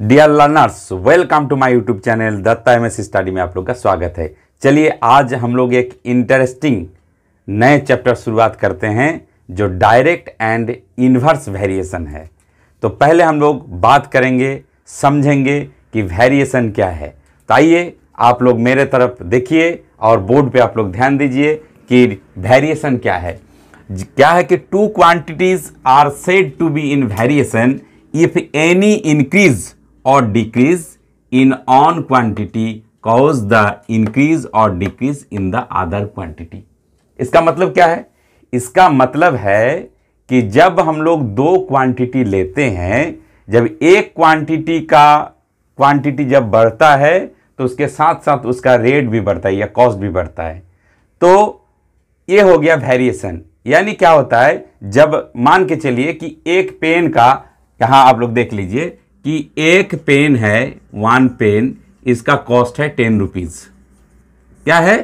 dear learners welcome to my YouTube channel Datta M study में आप लोग का स्वागत है चलिए आज हम लोग एक इंटरेस्टिंग नए चैप्टर शुरुआत करते हैं जो डायरेक्ट एंड इन्वर्स वेरिएशन है तो पहले हम लोग बात करेंगे समझेंगे कि वेरिएशन क्या है तो आइए आप लोग मेरे तरफ देखिए और बोर्ड पर आप लोग ध्यान दीजिए कि वेरिएशन क्या है क्या है कि two quantities are said to be in variation if any increase or decrease in one quantity cause the increase or decrease in the other quantity इसका मतलब क्या है इसका मतलब है कि जब हम लोग दो क्वांटिटी लेते हैं जब एक क्वांटिटी का क्वांटिटी जब बढ़ता है तो उसके साथ साथ उसका रेट भी बढ़ता है या कॉस्ट भी बढ़ता है तो ये हो गया वेरिएशन यानी क्या होता है जब मान के चलिए कि एक पेन का यहाँ आप लोग देख लीजिए कि एक पेन है वन पेन इसका कॉस्ट है टेन रुपीज क्या है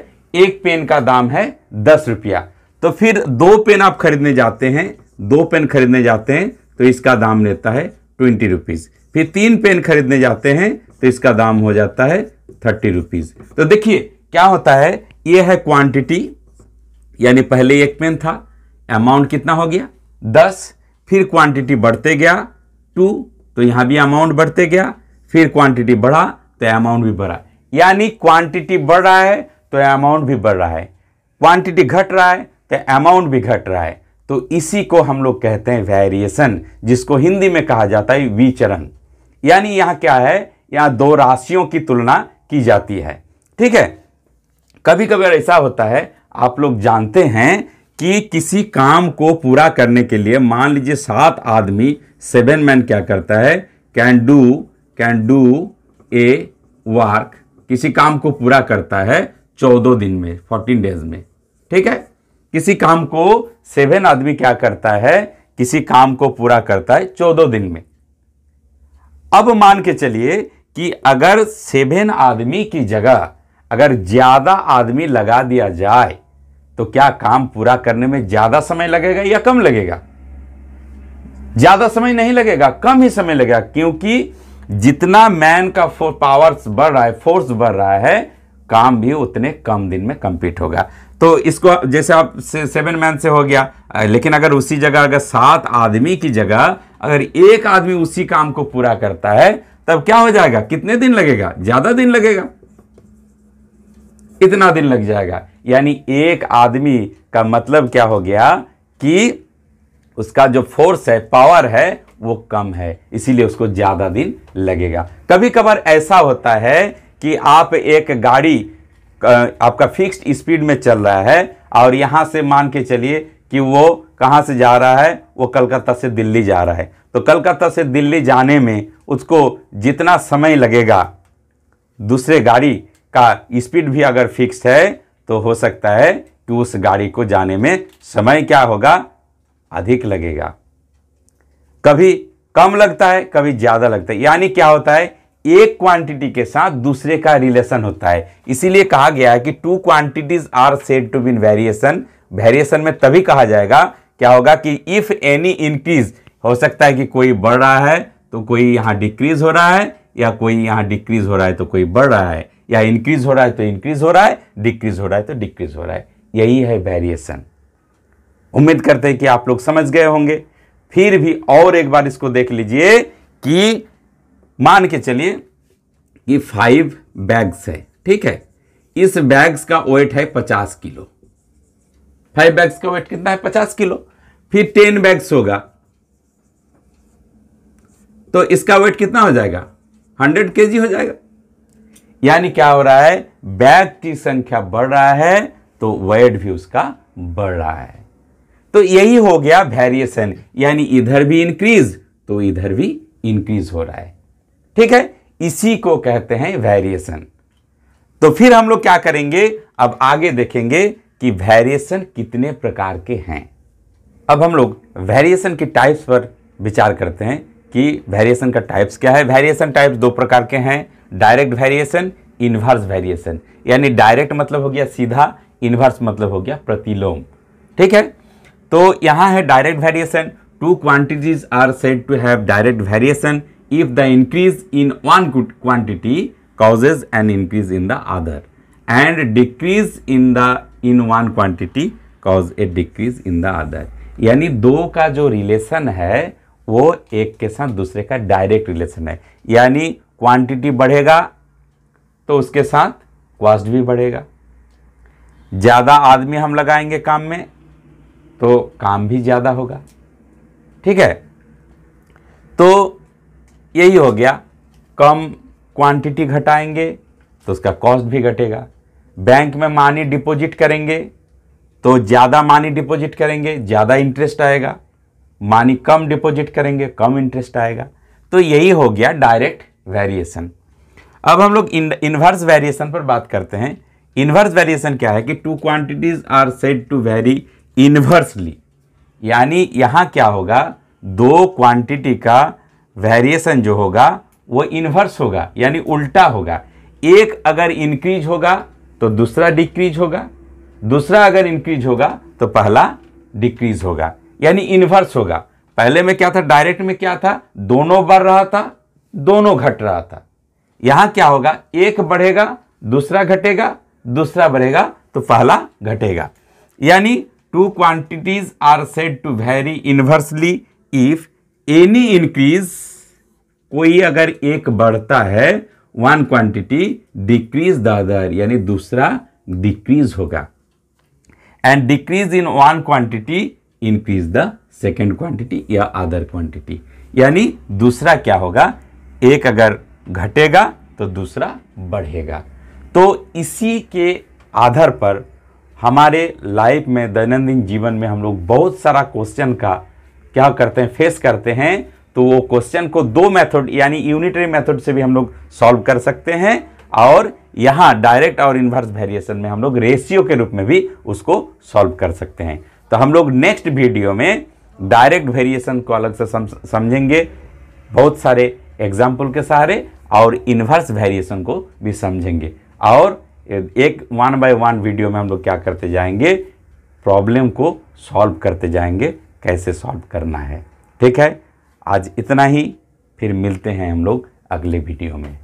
एक पेन का दाम है दस रुपया तो फिर दो पेन आप खरीदने जाते हैं दो पेन खरीदने जाते हैं तो इसका दाम लेता है ट्वेंटी रुपीज़ फिर तीन पेन खरीदने जाते हैं तो इसका दाम हो जाता है थर्टी रुपीज़ तो देखिए क्या होता है यह है क्वांटिटी यानी पहले एक पेन था अमाउंट कितना हो गया दस फिर क्वांटिटी बढ़ते गया टू तो यहाँ भी अमाउंट बढ़ते गया फिर क्वांटिटी बढ़ा तो अमाउंट भी बढ़ा यानी क्वांटिटी बढ़ रहा है तो अमाउंट भी बढ़ रहा है क्वांटिटी घट रहा है तो अमाउंट भी घट रहा है तो इसी को हम लोग कहते हैं वेरिएशन जिसको हिंदी में कहा जाता है विचरण यानी यहाँ क्या है यहाँ दो राशियों की तुलना की जाती है ठीक है कभी कभी ऐसा होता है आप लोग जानते हैं कि किसी काम को पूरा करने के लिए मान लीजिए सात आदमी सेवन मैन क्या करता है can do can do a work किसी काम को पूरा करता है चौदह दिन में फोर्टीन डेज में ठीक है किसी काम को सेवन आदमी क्या करता है किसी काम को पूरा करता है चौदह दिन में अब मान के चलिए कि अगर सेवन आदमी की जगह अगर ज्यादा आदमी लगा दिया जाए तो क्या काम पूरा करने में ज्यादा समय लगेगा या कम लगेगा ज्यादा समय नहीं लगेगा कम ही समय लगेगा क्योंकि जितना मैन का पावर बढ़ रहा है फोर्स बढ़ रहा है काम भी उतने कम दिन में कंप्लीट होगा तो इसको जैसे आप से, सेवन मैन से हो गया लेकिन अगर उसी जगह अगर सात आदमी की जगह अगर एक आदमी उसी काम को पूरा करता है तब क्या हो जाएगा कितने दिन लगेगा ज्यादा दिन लगेगा इतना दिन लग जाएगा यानी एक आदमी का मतलब क्या हो गया कि उसका जो फोर्स है पावर है वो कम है इसीलिए उसको ज़्यादा दिन लगेगा कभी कभार ऐसा होता है कि आप एक गाड़ी आपका फिक्स्ड स्पीड में चल रहा है और यहाँ से मान के चलिए कि वो कहाँ से जा रहा है वो कलकत्ता से दिल्ली जा रहा है तो कलकत्ता से दिल्ली जाने में उसको जितना समय लगेगा दूसरे गाड़ी का स्पीड भी अगर फिक्स है तो हो सकता है कि उस गाड़ी को जाने में समय क्या होगा अधिक लगेगा कभी कम लगता है कभी ज़्यादा लगता है यानी क्या होता है एक क्वांटिटी के साथ दूसरे का रिलेशन होता है इसीलिए कहा गया है कि two quantities are said to be in variation variation में तभी कहा जाएगा क्या होगा कि इफ़ एनी इंक्रीज हो सकता है कि कोई बढ़ रहा है तो कोई यहां डिक्रीज हो रहा है या कोई यहाँ डिक्रीज हो रहा है तो कोई बढ़ रहा है या इंक्रीज हो रहा है तो इंक्रीज हो रहा है डिक्रीज हो रहा है तो डिक्रीज हो रहा है यही है वेरिएशन उम्मीद करते हैं कि आप लोग समझ गए होंगे फिर भी और एक बार इसको देख लीजिए कि मान के चलिए कि फाइव बैग्स है ठीक है इस बैग्स का वेट है पचास किलो फाइव बैग्स का वेट कितना है पचास किलो फिर टेन बैग्स होगा तो इसका वेट कितना हो जाएगा हंड्रेड के हो जाएगा यानी क्या हो रहा है बैग की संख्या बढ़ रहा है तो वेट भी उसका बढ़ रहा है तो यही हो गया वेरिएशन यानी इधर भी इंक्रीज तो इधर भी इंक्रीज हो रहा है ठीक है इसी को कहते हैं वेरिएशन तो फिर हम लोग क्या करेंगे अब आगे देखेंगे कि वेरिएशन कितने प्रकार के हैं अब हम लोग वेरिएशन के टाइप्स पर विचार करते हैं कि वेरिएशन का टाइप्स क्या है वेरिएशन टाइप्स दो प्रकार के हैं डायरेक्ट वेरिएशन इन्वर्स वेरिएशन यानी डायरेक्ट मतलब हो गया सीधा इन्वर्स मतलब हो गया प्रतिलोम ठीक है तो यहां है direct variation two quantities are said to have direct variation if the increase in one good quantity causes an increase in the other and decrease in the in one quantity cause a decrease in the other यानी दो का जो relation है वो एक के साथ दूसरे का डायरेक्ट रिलेशन है यानी क्वांटिटी बढ़ेगा तो उसके साथ कॉस्ट भी बढ़ेगा ज़्यादा आदमी हम लगाएंगे काम में तो काम भी ज़्यादा होगा ठीक है तो यही हो गया कम क्वांटिटी घटाएंगे तो उसका कॉस्ट भी घटेगा बैंक में मानी डिपॉजिट करेंगे तो ज़्यादा मानी डिपॉजिट करेंगे ज़्यादा इंटरेस्ट आएगा मानी कम डिपॉजिट करेंगे कम इंटरेस्ट आएगा तो यही हो गया डायरेक्ट वेरिएशन अब हम लोग इन्वर्स वेरिएशन पर बात करते हैं इन्वर्स वेरिएशन क्या है कि two quantities are said to vary inversely यानी यहाँ क्या होगा दो क्वांटिटी का वेरिएशन जो होगा वो इन्वर्स होगा यानी उल्टा होगा एक अगर इंक्रीज होगा तो दूसरा डिक्रीज होगा दूसरा अगर इंक्रीज होगा तो पहला डिक्रीज होगा यानी इन्वर्स होगा पहले में क्या था डायरेक्ट में क्या था दोनों बढ़ रहा था दोनों घट रहा था यहाँ क्या होगा एक बढ़ेगा दूसरा घटेगा दूसरा बढ़ेगा तो पहला घटेगा यानी two quantities are said to vary inversely if any increase कोई अगर एक बढ़ता है one quantity decrease the other यानी दूसरा डिक्रीज होगा and decrease in one quantity increase the second quantity या अदर क्वांटिटी यानी दूसरा क्या होगा एक अगर घटेगा तो दूसरा बढ़ेगा तो इसी के आधार पर हमारे लाइफ में दैनंदिन जीवन में हम लोग बहुत सारा क्वेश्चन का क्या करते हैं फेस करते हैं तो वो क्वेश्चन को दो मेथड यानी यूनिटरी मेथड से भी हम लोग सॉल्व कर सकते हैं और यहाँ डायरेक्ट और इन्वर्स वेरिएशन में हम लोग रेशियो के रूप में भी उसको सॉल्व कर सकते हैं तो हम लोग नेक्स्ट वीडियो में डायरेक्ट वेरिएशन को अलग से समझेंगे बहुत सारे एग्जाम्पल के सहारे और इन्वर्स वेरिएशन को भी समझेंगे और एक वन बाय वन वीडियो में हम लोग क्या करते जाएंगे प्रॉब्लम को सॉल्व करते जाएंगे कैसे सॉल्व करना है ठीक है आज इतना ही फिर मिलते हैं हम लोग अगले वीडियो में